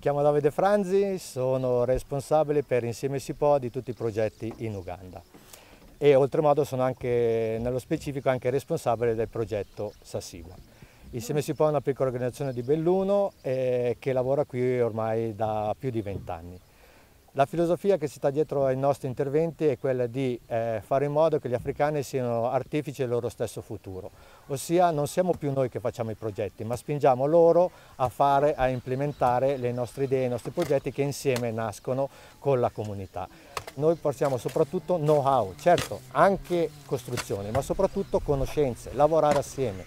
Mi chiamo Davide Franzi, sono responsabile per Insieme Si Può di tutti i progetti in Uganda e oltremodo sono anche, nello specifico, anche responsabile del progetto Sassiwa. Insieme Si Può è una piccola organizzazione di Belluno eh, che lavora qui ormai da più di vent'anni. La filosofia che si sta dietro ai nostri interventi è quella di eh, fare in modo che gli africani siano artifici del loro stesso futuro, ossia non siamo più noi che facciamo i progetti, ma spingiamo loro a fare, a implementare le nostre idee, i nostri progetti che insieme nascono con la comunità. Noi portiamo soprattutto know-how, certo anche costruzione, ma soprattutto conoscenze, lavorare assieme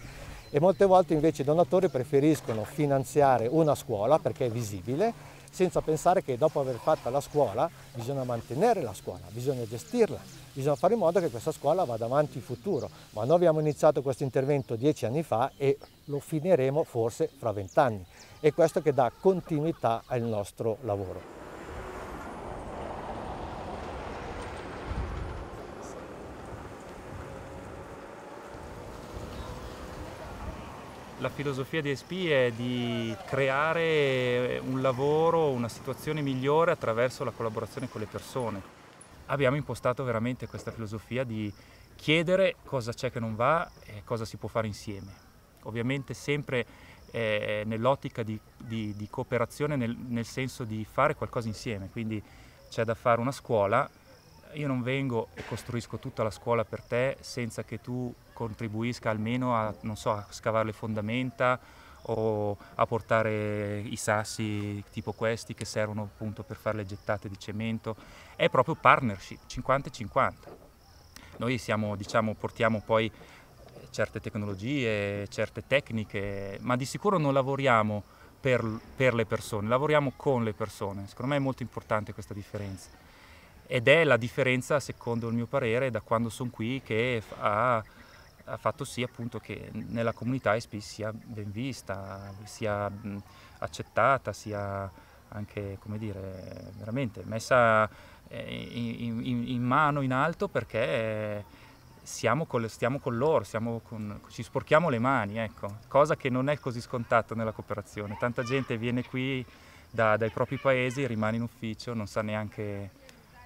e molte volte invece i donatori preferiscono finanziare una scuola perché è visibile senza pensare che dopo aver fatto la scuola bisogna mantenere la scuola, bisogna gestirla, bisogna fare in modo che questa scuola vada avanti in futuro. Ma noi abbiamo iniziato questo intervento dieci anni fa e lo finiremo forse fra vent'anni. E questo che dà continuità al nostro lavoro. La filosofia di ESP è di creare un lavoro, una situazione migliore attraverso la collaborazione con le persone. Abbiamo impostato veramente questa filosofia di chiedere cosa c'è che non va e cosa si può fare insieme. Ovviamente sempre eh, nell'ottica di, di, di cooperazione nel, nel senso di fare qualcosa insieme, quindi c'è da fare una scuola, io non vengo e costruisco tutta la scuola per te senza che tu contribuisca almeno a, so, a scavare le fondamenta o a portare i sassi tipo questi che servono appunto per fare le gettate di cemento, è proprio partnership 50-50. Noi siamo, diciamo, portiamo poi certe tecnologie, certe tecniche, ma di sicuro non lavoriamo per, per le persone, lavoriamo con le persone. Secondo me è molto importante questa differenza. Ed è la differenza, secondo il mio parere, da quando sono qui che ha ha fatto sì appunto che nella comunità ESPI sia ben vista, sia accettata, sia anche come dire veramente messa eh, in, in, in mano in alto perché siamo con, stiamo con loro, siamo con, ci sporchiamo le mani, ecco, cosa che non è così scontata nella cooperazione. Tanta gente viene qui da, dai propri paesi, rimane in ufficio, non sa neanche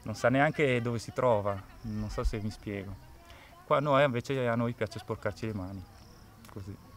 non sa neanche dove si trova, non so se mi spiego qua noi eh, invece a noi piace sporcarci le mani. Così.